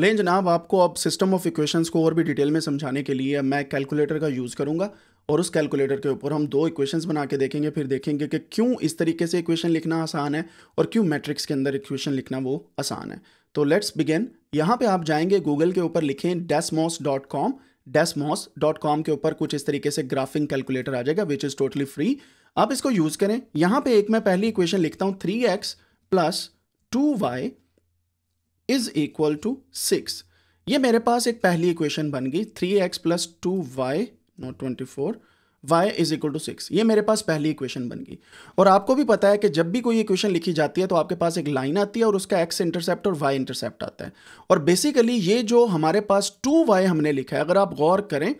लेकिन जनाब आपको अब सिस्टम ऑफ इक्वेशंस को और भी डिटेल में समझाने के लिए मैं कैलकुलेटर का यूज़ करूँगा और उस कैलकुलेटर के ऊपर हम दो इक्वेशंस बना के देखेंगे फिर देखेंगे कि क्यों इस तरीके से इक्वेशन लिखना आसान है और क्यों मैट्रिक्स के अंदर इक्वेशन लिखना वो आसान है तो लेट्स बिगेन यहाँ पे आप जाएंगे गूगल के ऊपर लिखें Desmos dot com Desmos dot com के ऊपर कुछ इस तरीके से ग्राफिंग कैलकुलेटर आ जाएगा विच इज़ टोटली फ्री आप इसको यूज़ करें यहाँ पर एक मैं पहली इक्वेशन लिखता हूँ three x plus two y is equal to six ये मेरे पास एक पहली इक्वेशन बन गई three x plus two y not twenty four y is equal to six ये मेरे पास पहली इक्वेशन बन गई और आपको भी पता है कि जब भी कोई इक्वेशन लिखी जाती है तो आपके पास एक लाइन आती है और उसका एक्स इंटरसेप्ट और वाई इंटरसेप्ट आता है और बेसिकली ये जो हमारे पास टू वाई हमने लिखा है अगर आप गौर करें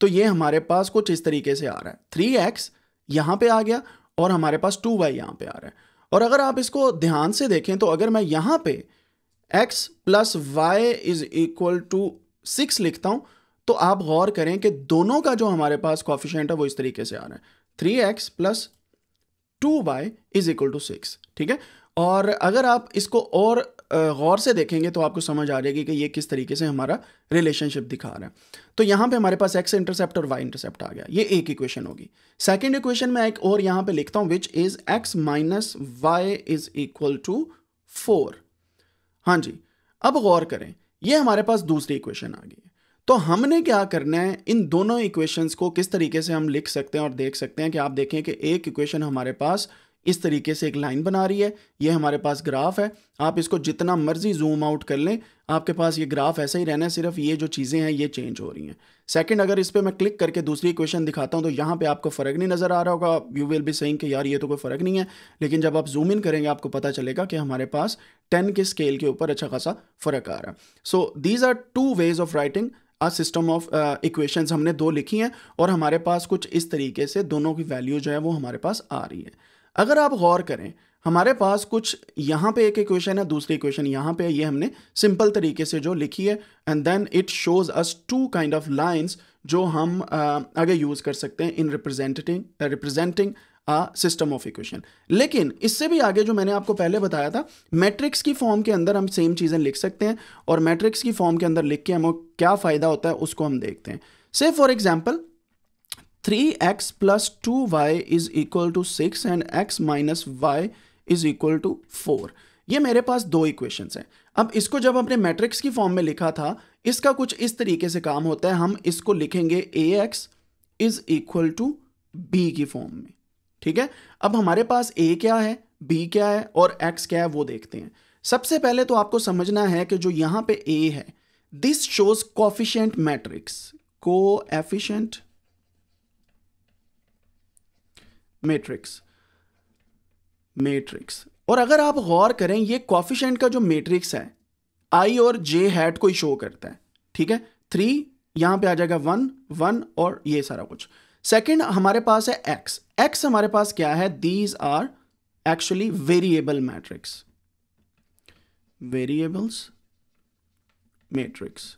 तो ये हमारे पास कुछ इस तरीके से आ रहा है थ्री एक्स यहाँ पर आ गया और हमारे पास टू वाई यहाँ पर आ रहा है और अगर आप इसको ध्यान से देखें तो अगर मैं यहाँ पर x plus y is equal to six लिखता हूं तो आप गौर करें कि दोनों का जो हमारे पास कॉफिशेंट है वो इस तरीके से आ रहा है three x plus two y is equal to six ठीक है और अगर आप इसको और गौर से देखेंगे तो आपको समझ आ जाएगी कि ये किस तरीके से हमारा रिलेशनशिप दिखा रहा है तो यहाँ पे हमारे पास एक्स इंटरसेप्ट और वाई इंटरसेप्ट आ गया ये एक इक्वेशन होगी सेकेंड इक्वेशन में एक और यहाँ पे लिखता हूँ which is x minus y is equal to four हाँ जी अब गौर करें ये हमारे पास दूसरी इक्वेशन आ गई है तो हमने क्या करना है इन दोनों इक्वेशंस को किस तरीके से हम लिख सकते हैं और देख सकते हैं कि आप देखें कि एक इक्वेशन हमारे पास इस तरीके से एक लाइन बना रही है ये हमारे पास ग्राफ है आप इसको जितना मर्जी जूम आउट कर लें आपके पास ये ग्राफ ऐसा ही रहना है सिर्फ ये जो चीज़ें हैं ये चेंज हो रही हैं सेकंड अगर इस पर मैं क्लिक करके दूसरी इक्वेशन दिखाता हूँ तो यहाँ पे आपको फ़र्क नहीं नज़र आ रहा होगा यू विल बी सेइंग कि यार ये तो कोई फ़र्क नहीं है लेकिन जब आप जूम इन करेंगे आपको पता चलेगा कि हमारे पास टेन के स्केल के ऊपर अच्छा खासा फ़र्क आ रहा है so these are two ways of writing a system of equations हमने दो लिखी हैं और हमारे पास कुछ इस तरीके से दोनों की वैल्यू जो है वो हमारे पास आ रही है अगर आप गौर करें हमारे पास कुछ यहाँ पे एक इक्वेशन है दूसरी इक्वेशन यहाँ पे ये हमने सिंपल तरीके से जो लिखी है and then it shows us two kind of lines जो हम आगे यूज़ कर सकते हैं in representing representing a system of equation लेकिन इससे भी आगे जो मैंने आपको पहले बताया था मैट्रिक्स की फॉर्म के अंदर हम सेम चीज़ें लिख सकते हैं और मैट्रिक्स की फॉर्म के अंदर लिख के हमें क्या फ़ायदा होता है उसको हम देखते हैं से for example 3x plus 2y is equal to 6 and x minus y is equal to 4. ये मेरे पास दो इक्वेशंस हैं अब इसको जब हमने मैट्रिक्स की फॉर्म में लिखा था इसका कुछ इस तरीके से काम होता है हम इसको लिखेंगे A x is equal to B की फॉर्म में ठीक है अब हमारे पास ए क्या है बी क्या है और एक्स क्या है वो देखते हैं सबसे पहले तो आपको समझना है कि जो यहाँ पे ए है this shows coefficient matrix coefficient matrix matrix और अगर आप गौर करें ये कॉफिशेंट का जो मैट्रिक्स है आई और जे हैट को ही शो करता है ठीक है थ्री यहां पे आ जाएगा वन वन और ये सारा कुछ सेकंड हमारे पास है एक्स एक्स हमारे पास क्या है these are actually variable matrix variables matrix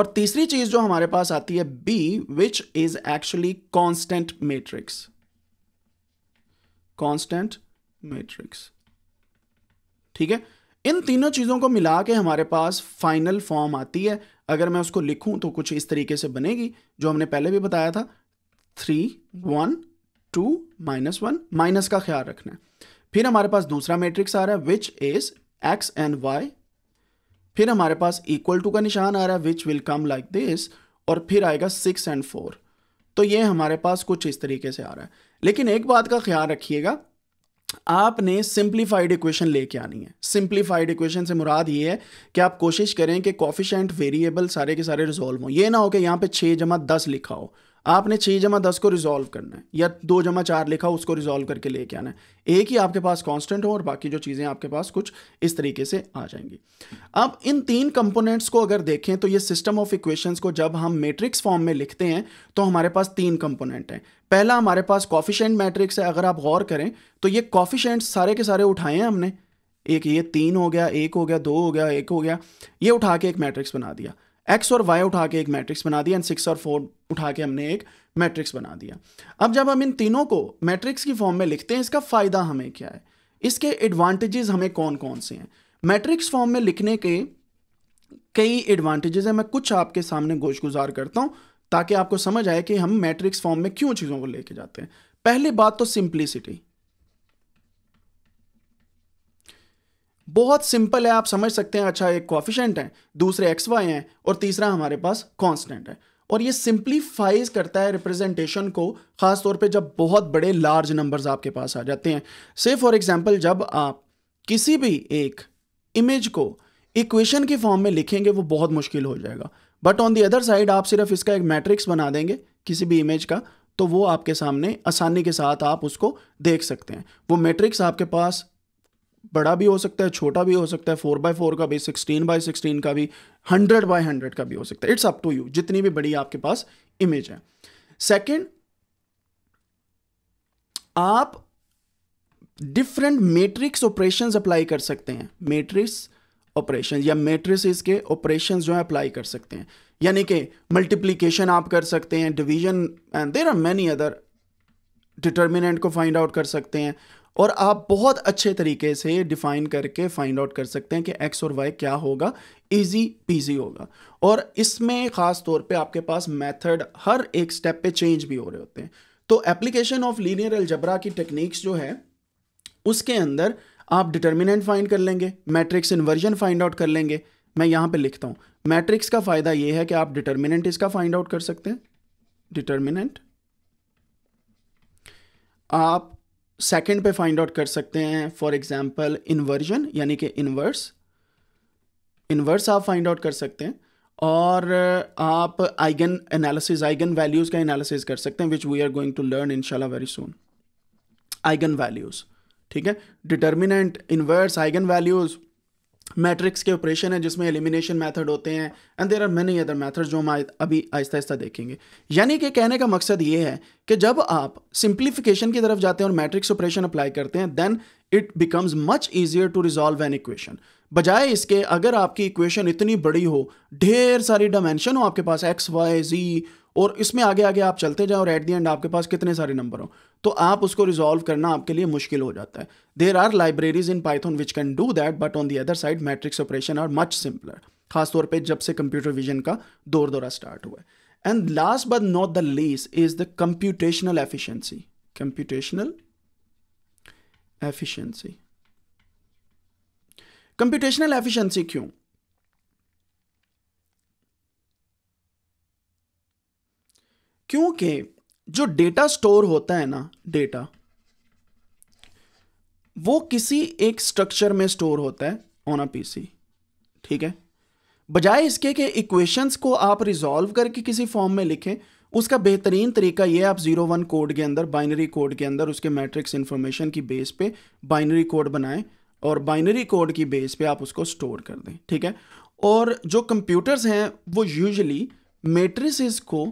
और तीसरी चीज जो हमारे पास आती है B which is actually constant matrix constant matrix ठीक है इन तीनों चीजों को मिला के हमारे पास फाइनल फॉर्म आती है अगर मैं उसको लिखूं तो कुछ इस तरीके से बनेगी जो हमने पहले भी बताया था three one two minus one minus का ख्याल रखना है फिर हमारे पास दूसरा मैट्रिक्स आ रहा है which is x and y फिर हमारे पास इक्वल टू का निशान आ रहा है which will come like this और फिर आएगा सिक्स एंड फोर तो ये हमारे पास कुछ इस तरीके से आ रहा है लेकिन एक बात का ख्याल रखिएगा आपने सिंप्लीफाइड इक्वेशन लेके आनी है सिंप्लीफाइड इक्वेशन से मुराद ये है कि आप कोशिश करें कि कॉफिशेंट वेरिएबल सारे के सारे रिजोल्व हों ये ना हो कि यहाँ पे छः जमा दस लिखा हो आपने छः जमा दस को रिज़ोल्व करना है या दो जमा चार लिखा उसको रिजोल्व करके लेके आना है एक ही आपके पास कांस्टेंट हो और बाकी जो चीज़ें आपके पास कुछ इस तरीके से आ जाएंगी अब इन तीन कंपोनेंट्स को अगर देखें तो ये सिस्टम ऑफ इक्वेशंस को जब हम मैट्रिक्स फॉर्म में लिखते हैं तो हमारे पास तीन कंपोनेंट हैं पहला हमारे पास कॉफिशेंट मैट्रिक्स है अगर आप गौर करें तो ये कॉफिशेंट्स सारे के सारे उठाए हैं हमने एक ये तीन हो गया एक हो गया दो हो गया एक हो गया ये उठा के एक मैट्रिक्स बना दिया एक्स और वाई उठा के एक मैट्रिक्स बना दिया एंड सिक्स और फोर उठा के हमने एक मैट्रिक्स बना दिया अब जब हम इन तीनों को मैट्रिक्स की फॉर्म में लिखते हैं इसका फ़ायदा हमें क्या है इसके एडवांटेजेस हमें कौन कौन से हैं मैट्रिक्स फॉर्म में लिखने के कई एडवांटेजेस हैं मैं कुछ आपके सामने गोश गुजार करता हूँ ताकि आपको समझ आए कि हम मैट्रिक्स फॉर्म में क्यों चीज़ों को लेके जाते हैं पहली बात तो सिंप्लिसिटी बहुत सिंपल है आप समझ सकते हैं अच्छा एक कॉफिशेंट है दूसरे एक्स वाई हैं और तीसरा हमारे पास कॉन्स्टेंट है और ये सिंप्लीफाइज करता है रिप्रेजेंटेशन को खास तौर पे जब बहुत बड़े लार्ज नंबर्स आपके पास आ जाते हैं से फॉर एग्जांपल जब आप किसी भी एक इमेज को इक्वेशन के फॉर्म में लिखेंगे वो बहुत मुश्किल हो जाएगा but on the other side आप सिर्फ इसका एक मैट्रिक्स बना देंगे किसी भी इमेज का तो वो आपके सामने आसानी के साथ आप उसको देख सकते हैं वो मैट्रिक्स आपके पास बड़ा भी हो सकता है छोटा भी हो सकता है फोर बाय फोर का भी सिक्सटीन बाय सिक्सटीन का भी हंड्रेड बाय हंड्रेड का भी हो सकता है इट्स अप टू यू जितनी भी बड़ी आपके पास इमेज है सेकेंड आप डिफरेंट मेट्रिक्स ऑपरेशन अप्लाई कर सकते हैं मेट्रिक्स ऑपरेशन या मेट्रिस के ऑपरेशन जो है अप्लाई कर सकते हैं यानी कि मल्टीप्लीकेशन आप कर सकते हैं division and there are many other determinant को फाइंड आउट कर सकते हैं और आप बहुत अच्छे तरीके से डिफाइन करके फाइंड आउट कर सकते हैं कि एक्स और वाई क्या होगा इजी पीजी होगा और इसमें ख़ास तौर पे आपके पास मेथड हर एक स्टेप पे चेंज भी हो रहे होते हैं तो एप्लीकेशन ऑफ लीनियर अलजबरा की टेक्निक्स जो है उसके अंदर आप डिटर्मिनेंट फाइंड कर लेंगे मैट्रिक्स इन्वर्जन फाइंड आउट कर लेंगे मैं यहाँ पे लिखता हूँ मैट्रिक्स का फ़ायदा ये है कि आप डिटर्मिनेंट इसका फाइंड आउट कर सकते हैं डिटर्मिनेंट आप सेकंड पे फाइंड आउट कर सकते हैं फॉर एग्जांपल इन्वर्जन यानी कि इन्वर्स इन्वर्स आप फाइंड आउट कर सकते हैं और uh, आप आइगन एनालिसिस आइगन वैल्यूज़ का एनालिसिस कर सकते हैं which we are going to learn इनशाला वेरी सुन आइगन वैल्यूज़ ठीक है determinant inverse eigen values matrix के ऑपरेशन है जिसमें एलिमिनेशन मेथड होते हैं and there are many other method जो हम अभी आहिस्ता आहिस्ता देखेंगे यानी कि कहने का मकसद ये है कि जब आप सिंप्लीफिकेशन की तरफ जाते हैं और मैट्रिक्स ऑपरेशन अप्लाई करते हैं then it becomes much easier to resolve an equation बजाय इसके अगर आपकी इक्वेशन इतनी बड़ी हो ढेर सारी डायमेंशन हो आपके पास एक्स वाई जी और इसमें आगे आगे आप चलते जाएं और एट दी एंड आपके पास कितने सारे नंबर हो तो आप उसको रिजॉल्व करना आपके लिए मुश्किल हो जाता है there are libraries in Python which can do that but on the other side matrix operation are much simpler खासतौर पर जब से कंप्यूटर विजन का दौर दौरा स्टार्ट हुआ है and last but not the least is the computational efficiency computational efficiency computational efficiency क्यों क्योंकि जो डेटा स्टोर होता है ना डेटा वो किसी एक स्ट्रक्चर में स्टोर होता है ऑन अ पीसी ठीक है बजाय इसके कि इक्वेशंस को आप रिजॉल्व करके किसी फॉर्म में लिखें उसका बेहतरीन तरीका ये आप जीरो वन कोड के अंदर बाइनरी कोड के अंदर उसके मैट्रिक्स इंफॉर्मेशन की बेस पे बाइनरी कोड बनाएं और बाइनरी कोड की बेस पे आप उसको स्टोर कर दें ठीक है और जो कंप्यूटर्स हैं वो यूजली मेट्रिसेस को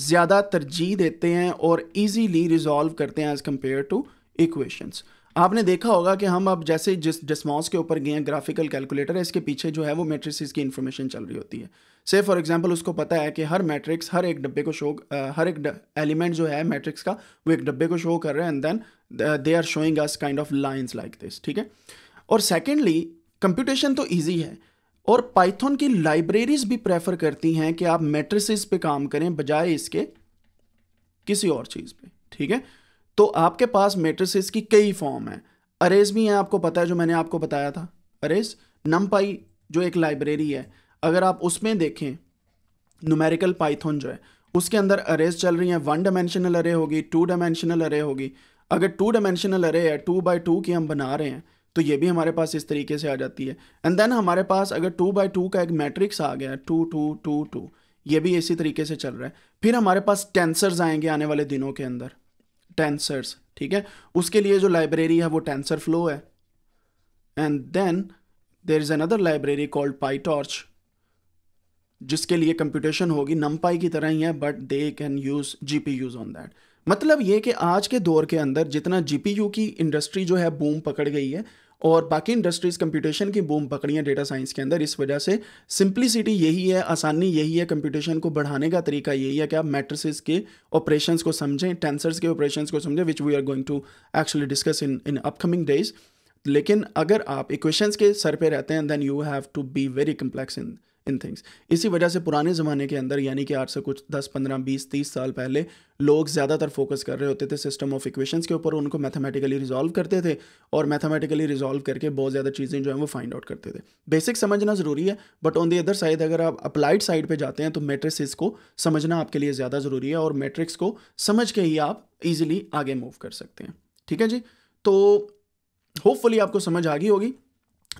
ज़्यादा तरजीह देते हैं और इजीली रिजॉल्व करते हैं एज़ कम्पेयर टू इक्वेशंस आपने देखा होगा कि हम अब जैसे जिस डिस्मॉस के ऊपर गए हैं ग्राफिकल कैलकुलेटर है इसके पीछे जो है वो मेट्रिसेस की इन्फॉर्मेशन चल रही होती है से फॉर एग्जांपल उसको पता है कि हर मैट्रिक्स हर एक डब्बे को शो हर एक एलिमेंट जो है मैट्रिक्स का वो एक डब्बे को शो कर रहे हैं and then they are showing us kind of lines like this ठीक है और सेकेंडली कंप्यूटेशन तो ईजी है और पाइथन की लाइब्रेरीज भी प्रेफर करती हैं कि आप मेट्रिस पे काम करें बजाय इसके किसी और चीज़ पे ठीक है तो आपके पास मेट्रिसेस की कई फॉर्म है अरेज भी हैं आपको पता है जो मैंने आपको बताया था अरेज पाई जो एक लाइब्रेरी है अगर आप उसमें देखें नुमेरिकल पाइथन जो है उसके अंदर अरेज चल रही हैं वन डायमेंशनल अरे होगी टू डायमेंशनल अरे होगी अगर टू डायमेंशनल अरे है टू बाई टू की हम बना रहे हैं तो ये भी हमारे पास इस तरीके से आ जाती है एंड देन हमारे पास अगर टू बाई टू का एक मैट्रिक्स आ गया टू टू टू टू ये भी इसी तरीके से चल रहा है फिर हमारे पास टेंसर्स आएंगे आने वाले दिनों के अंदर टेंसर्स ठीक है उसके लिए जो लाइब्रेरी है वो टेंसर फ्लो है and then there is another library called PyTorch जिसके लिए कंप्यूटेशन होगी नम पाई की तरह ही है but they can use G P U on that मतलब ये कि आज के दौर के अंदर जितना जी पी यू की इंडस्ट्री जो है बूम पकड़ गई है और बाकी इंडस्ट्रीज़ कंप्यूटेशन की बूम पकड़ी है डेटा साइंस के अंदर इस वजह से सिंप्लिसिटी यही है आसानी यही है कंप्यूटेशन को बढ़ाने का तरीका यही है कि आप मैट्रिसेस के ऑपरेशन को समझें टेंसर्स के ऑपरेशन को समझें which we are going to actually discuss in in upcoming days लेकिन अगर आप इक्वेशंस के सर पे रहते हैं then you have to be very complex in in things इसी वजह से पुराने ज़माने के अंदर यानी कि आज से कुछ 10 15 20 30 साल पहले लोग ज़्यादातर फोकस कर रहे होते थे सिस्टम ऑफ इक्वेशंस के ऊपर उनको मैथमेटिकली रिजॉल्व करते थे और मैथमेटिकली रिजॉल्व करके बहुत ज़्यादा चीज़ें जो हैं वो फाइंड आउट करते थे बेसिक समझना ज़रूरी है but on the other side अगर आप अप्लाइड साइड पर जाते हैं तो मेट्रिसेस को समझना आपके लिए ज़्यादा ज़रूरी है और मेट्रिक्स को समझ के ही आप ईजिली आगे मूव कर सकते हैं ठीक है जी तो होपफुली आपको समझ आ गई होगी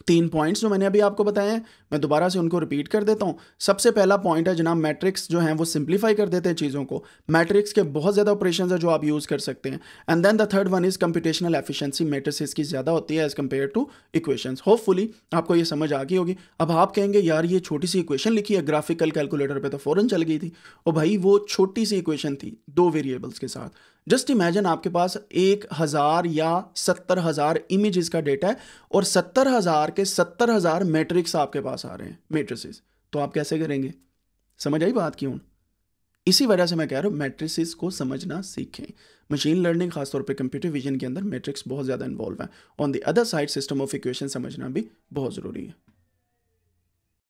तीन पॉइंट्स जो मैंने अभी आपको बताए हैं मैं दोबारा से उनको रिपीट कर देता हूँ सबसे पहला पॉइंट है जनाब मैट्रिक्स जो है वो सिंप्लीफाई कर देते हैं चीज़ों को मैट्रिक्स के बहुत ज़्यादा ऑपरेशन है जो आप यूज़ कर सकते हैं and then the third one is computational efficiency matrix की ज़्यादा होती है as compare to equations hopefully आपको ये समझ आ गई होगी अब आप कहेंगे यार ये छोटी सी इक्वेशन लिखी है ग्राफिकल कैलकुलेटर पर तो फ़ौरन चल गई थी और भाई वो छोटी सी इक्वेशन थी दो वेरिएबल्स के साथ जस्ट इमेजिन आपके पास एक हज़ार या सत्तर हज़ार इमेजेस का डेटा है और सत्तर हज़ार के सत्तर हज़ार मैट्रिक्स आपके पास आ रहे हैं मैट्रिसेस तो आप कैसे करेंगे समझ आई बात क्यों इसी वजह से मैं कह रहा हूँ मैट्रिसेस को समझना सीखें मशीन लर्निंग खासतौर पर कंप्यूटर विजन के अंदर मैट्रिक्स बहुत ज़्यादा इन्वॉल्व है on the other side system of equation समझना भी बहुत ज़रूरी है